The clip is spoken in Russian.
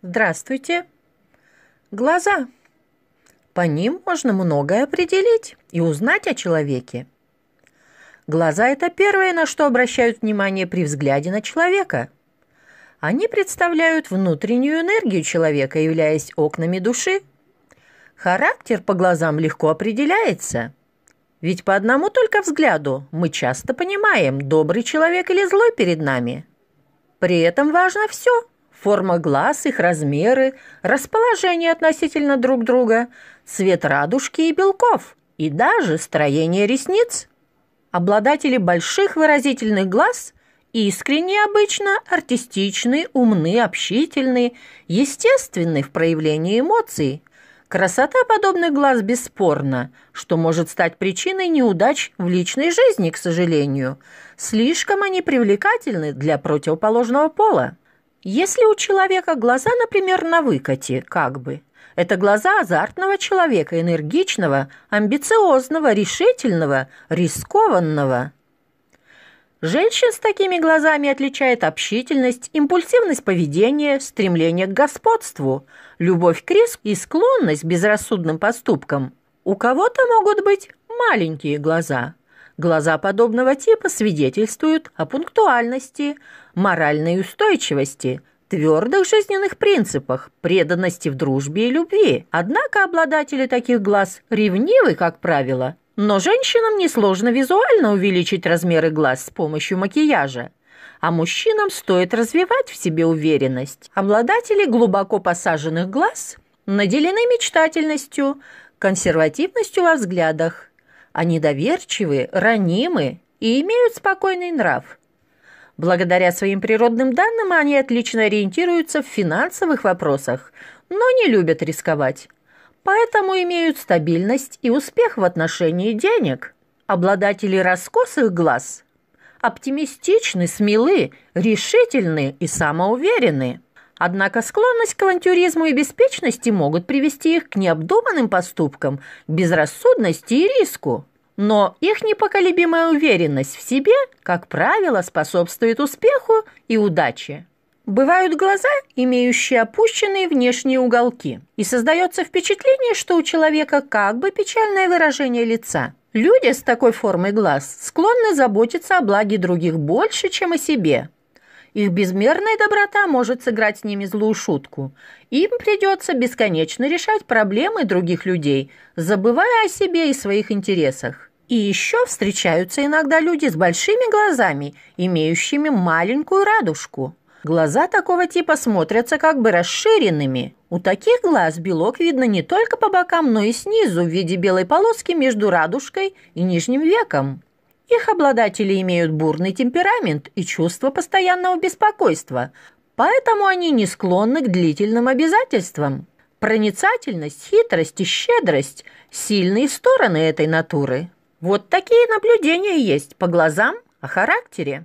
Здравствуйте. Глаза. По ним можно многое определить и узнать о человеке. Глаза – это первое, на что обращают внимание при взгляде на человека. Они представляют внутреннюю энергию человека, являясь окнами души. Характер по глазам легко определяется. Ведь по одному только взгляду мы часто понимаем, добрый человек или злой перед нами. При этом важно все – Форма глаз, их размеры, расположение относительно друг друга, цвет радужки и белков, и даже строение ресниц. Обладатели больших выразительных глаз искренне обычно артистичны, умны, общительны, естественны в проявлении эмоций. Красота подобных глаз бесспорна, что может стать причиной неудач в личной жизни, к сожалению. Слишком они привлекательны для противоположного пола. Если у человека глаза, например, на выкате, как бы, это глаза азартного человека, энергичного, амбициозного, решительного, рискованного. Женщин с такими глазами отличает общительность, импульсивность поведения, стремление к господству, любовь к риску и склонность к безрассудным поступкам. У кого-то могут быть маленькие глаза – Глаза подобного типа свидетельствуют о пунктуальности, моральной устойчивости, твердых жизненных принципах, преданности в дружбе и любви. Однако обладатели таких глаз ревнивы, как правило, но женщинам несложно визуально увеличить размеры глаз с помощью макияжа. А мужчинам стоит развивать в себе уверенность. Обладатели глубоко посаженных глаз наделены мечтательностью, консервативностью во взглядах, они доверчивы, ранимы и имеют спокойный нрав. Благодаря своим природным данным они отлично ориентируются в финансовых вопросах, но не любят рисковать. Поэтому имеют стабильность и успех в отношении денег. Обладатели раскосых глаз оптимистичны, смелы, решительны и самоуверенны. Однако склонность к авантюризму и беспечности могут привести их к необдуманным поступкам, безрассудности и риску. Но их непоколебимая уверенность в себе, как правило, способствует успеху и удаче. Бывают глаза, имеющие опущенные внешние уголки, и создается впечатление, что у человека как бы печальное выражение лица. Люди с такой формой глаз склонны заботиться о благе других больше, чем о себе – их безмерная доброта может сыграть с ними злую шутку. Им придется бесконечно решать проблемы других людей, забывая о себе и своих интересах. И еще встречаются иногда люди с большими глазами, имеющими маленькую радужку. Глаза такого типа смотрятся как бы расширенными. У таких глаз белок видно не только по бокам, но и снизу в виде белой полоски между радужкой и нижним веком. Их обладатели имеют бурный темперамент и чувство постоянного беспокойства, поэтому они не склонны к длительным обязательствам. Проницательность, хитрость и щедрость – сильные стороны этой натуры. Вот такие наблюдения есть по глазам о характере.